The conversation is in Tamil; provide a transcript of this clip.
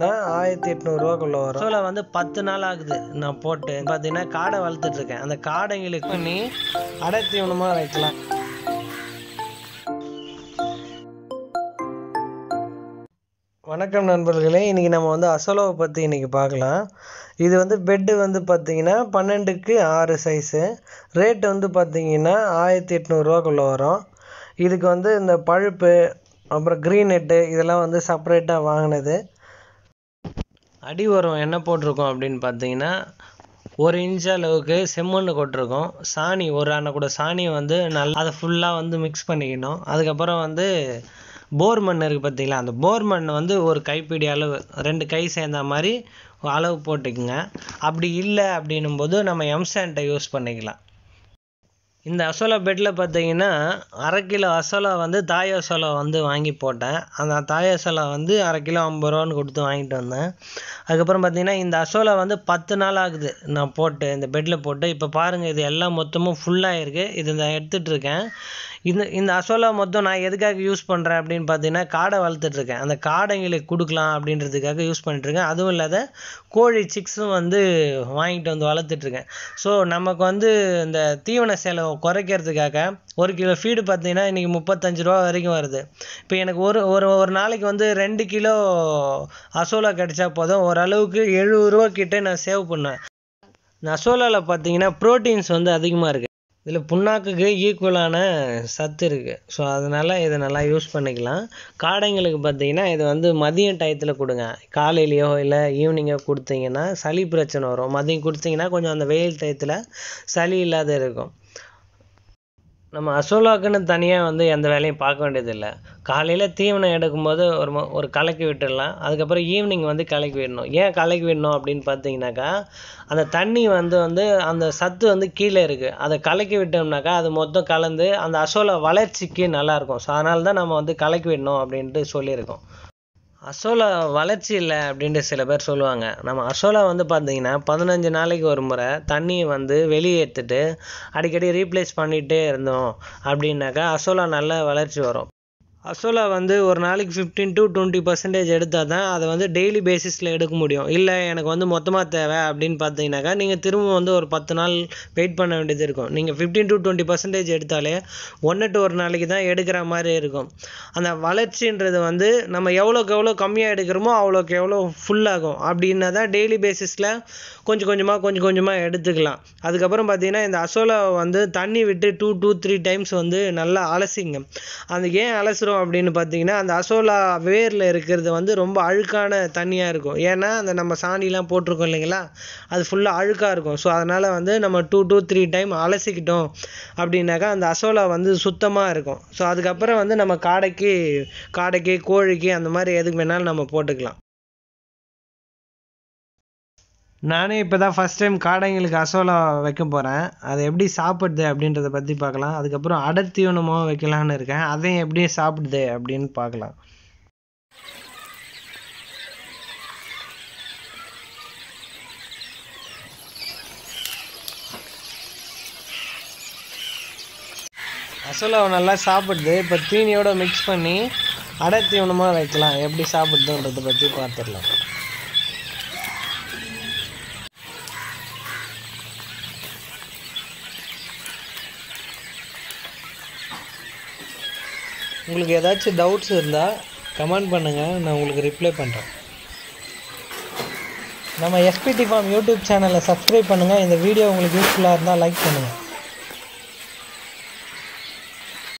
நான் ஆயிரத்தி எட்நூறுரூவாக்குள்ளே வரும் ஸோ வந்து பத்து நாள் ஆகுது நான் போட்டு பார்த்தீங்கன்னா காடை வளர்த்துட்ருக்கேன் அந்த காடைங்களுக்கு அடை தீவனமாக வைக்கலாம் வணக்கம் நண்பர்களே இன்றைக்கி நம்ம வந்து அசோலோவை பற்றி இன்றைக்கி பார்க்கலாம் இது வந்து பெட்டு வந்து பார்த்திங்கன்னா பன்னெண்டுக்கு ஆறு சைஸு ரேட் வந்து பார்த்திங்கன்னா ஆயிரத்தி எட்நூறுவாக்குள்ளே வரும் இதுக்கு வந்து இந்த பழுப்பு அப்புறம் க்ரீன் நெட்டு இதெல்லாம் வந்து செப்பரேட்டாக வாங்கினது அடி உரம் என்ன போட்டிருக்கோம் அப்படின்னு பார்த்தீங்கன்னா ஒரு இன்ச் அளவுக்கு செம்மண் கொட்டிருக்கோம் சாணி ஒரு அண்ணை கூட சாணியை வந்து நல்லா அதை ஃபுல்லாக வந்து மிக்ஸ் பண்ணிக்கணும் அதுக்கப்புறம் வந்து போர் மண் இருக்குது பார்த்தீங்களா அந்த போர் மண் வந்து ஒரு கைப்பிடி அளவு ரெண்டு கை சேர்ந்த மாதிரி அளவு போட்டுக்குங்க அப்படி இல்லை அப்படின்னும் போது நம்ம எம்சாண்ட்டை யூஸ் பண்ணிக்கலாம் இந்த அசோலா பெட்டில் பார்த்தீங்கன்னா அரை கிலோ அசோலா வந்து தாய் அசோலா வந்து வாங்கி போட்டேன் அந்த தாய் அசோலா வந்து அரை கிலோ ஐம்பது ரூபான்னு கொடுத்து வாங்கிட்டு வந்தேன் அதுக்கப்புறம் பார்த்தீங்கன்னா இந்த அசோலா வந்து பத்து நாள் ஆகுது நான் போட்டு இந்த பெட்டில் போட்டு இப்போ பாருங்கள் இது எல்லாம் மொத்தமும் ஃபுல்லாக இருக்குது இது நான் எடுத்துகிட்ருக்கேன் இந்த இந்த அசோலா மொத்தம் நான் எதுக்காக யூஸ் பண்ணுறேன் அப்படின்னு பார்த்தீங்கன்னா காடை வளர்த்துட்ருக்கேன் அந்த காடைங்களுக்கு கொடுக்கலாம் அப்படின்றதுக்காக யூஸ் பண்ணிட்டுருக்கேன் அதுவும் இல்லாத கோழி சிக்ஸும் வந்து வாங்கிட்டு வந்து வளர்த்துட்ருக்கேன் ஸோ நமக்கு வந்து இந்த தீவன செலவு குறைக்கிறதுக்காக ஒரு கிலோ ஃபீடு பார்த்தீங்கன்னா இன்றைக்கி முப்பத்தஞ்சு ரூபா வரைக்கும் வருது இப்போ எனக்கு ஒரு ஒரு ஒரு நாளைக்கு வந்து ரெண்டு கிலோ அசோலா கிடச்சா போதும் ஓரளவுக்கு எழுபது ரூபா கிட்டே நான் சேவ் பண்ணேன் அசோலாவில் பார்த்தீங்கன்னா ப்ரோட்டீன்ஸ் வந்து அதிகமாக இருக்குது இதில் புண்ணாக்குக்கு ஈக்குவலான சத்து இருக்குது ஸோ அதனால் இதை நல்லா யூஸ் பண்ணிக்கலாம் காடைங்களுக்கு பார்த்தீங்கன்னா இது வந்து மதியம் டயத்தில் கொடுங்க காலையிலையோ இல்லை ஈவினிங்கோ கொடுத்தீங்கன்னா சளி பிரச்சனை வரும் மதியம் கொடுத்தீங்கன்னா கொஞ்சம் அந்த வெயில் டயத்தில் சளி இல்லாத இருக்கும் நம்ம அசோலாக்குன்னு தனியாக வந்து எந்த வேலையும் பார்க்க வேண்டியதில்லை காலையில் தீவனம் எடுக்கும்போது ஒரு ஒரு கலக்கி விட்டுடலாம் அதுக்கப்புறம் ஈவினிங் வந்து கலக்கி விடணும் ஏன் கலக்கி விடணும் அப்படின்னு பார்த்தீங்கன்னாக்கா அந்த தண்ணி வந்து வந்து அந்த சத்து வந்து கீழே இருக்குது அதை கலக்கி விட்டோம்னாக்கா அது மொத்தம் கலந்து அந்த அசோலா வளர்ச்சிக்கு நல்லாயிருக்கும் ஸோ அதனால தான் நம்ம வந்து கலக்கி விடணும் அப்படின்ட்டு சொல்லியிருக்கோம் அசோலா வளர்ச்சி இல்லை அப்படின்ட்டு சில பேர் சொல்லுவாங்க நம்ம அசோலா வந்து பார்த்தீங்கன்னா பதினஞ்சு நாளைக்கு ஒரு முறை தண்ணியை வந்து வெளியே எடுத்துட்டு அடிக்கடி ரீப்ளேஸ் பண்ணிகிட்டே இருந்தோம் அப்படின்னாக்கா அசோலா நல்ல வளர்ச்சி வரும் அசோலா வந்து ஒரு நாளைக்கு ஃபிஃப்டீன் டு டுவெண்ட்டி பர்சன்டேஜ் எடுத்தால் தான் அதை வந்து டெய்லி பேசிஸில் எடுக்க முடியும் இல்லை எனக்கு வந்து மொத்தமாக தேவை அப்படின்னு பார்த்தீங்கன்னாக்கா நீங்கள் திரும்ப வந்து ஒரு பத்து நாள் வெயிட் பண்ண வேண்டியது இருக்கும் நீங்கள் ஃபிஃப்டீன் டு டுவெண்ட்டி பர்சன்டேஜ் எடுத்தாலே ஒன்று டு ஒரு நாளைக்கு தான் எடுக்கிற மாதிரி இருக்கும் அந்த வளர்ச்சின்றது வந்து நம்ம எவ்வளோக்கு எவ்வளோ கம்மியாக எடுக்கிறோமோ அவ்வளோக்கு எவ்வளோ ஃபுல்லாகும் அப்படின்னா தான் டெய்லி பேசிஸில் கொஞ்சம் கொஞ்சமாக கொஞ்சம் கொஞ்சமாக எடுத்துக்கலாம் அதுக்கப்புறம் பார்த்தீங்கன்னா இந்த அசோலாவை வந்து தண்ணி விட்டு டூ டூ த்ரீ டைம்ஸ் வந்து நல்லா அலசிங்க அந்த ஏன் அலசுகிறோம் வந்துடும் அப்படின்னு பார்த்தீங்கன்னா அந்த அசோலா வேரில் இருக்கிறது வந்து ரொம்ப அழுக்கான தண்ணியாக இருக்கும் ஏன்னா அந்த நம்ம சாணிலாம் போட்டிருக்கோம் இல்லைங்களா அது ஃபுல்லாக அழுக்காக இருக்கும் ஸோ அதனால் வந்து நம்ம டூ டூ த்ரீ டைம் அலசிக்கிட்டோம் அப்படின்னாக்கா அந்த அசோலா வந்து சுத்தமாக இருக்கும் ஸோ அதுக்கப்புறம் வந்து நம்ம காடைக்கு காடைக்கு கோழிக்கு அந்த மாதிரி எதுக்கு வேணாலும் நம்ம போட்டுக்கலாம் நானே இப்போ தான் ஃபஸ்ட் டைம் காடைங்களுக்கு அசோலா வைக்க போகிறேன் அது எப்படி சாப்பிடுது அப்படின்றத பற்றி பார்க்கலாம் அதுக்கப்புறம் அடர்த்தியூனமாக வைக்கலான்னு இருக்கேன் அதையும் எப்படி சாப்பிடுது அப்படின்னு பார்க்கலாம் அசோலாவை நல்லா சாப்பிடுது இப்போ தீனியோடு மிக்ஸ் பண்ணி அடர்த்தியூனமாக வைக்கலாம் எப்படி சாப்பிடுதுன்றதை பற்றி பார்த்துடலாம் உங்களுக்கு ஏதாச்சும் டவுட்ஸ் இருந்தால் கமெண்ட் பண்ணுங்கள் நான் உங்களுக்கு ரிப்ளை பண்ணுறேன் நம்ம எஸ்பிடி ஃபார்ம் யூடியூப் சேனலை சப்ஸ்கிரைப் பண்ணுங்கள் இந்த வீடியோ உங்களுக்கு யூஸ்ஃபுல்லாக இருந்தால் லைக் பண்ணுங்கள்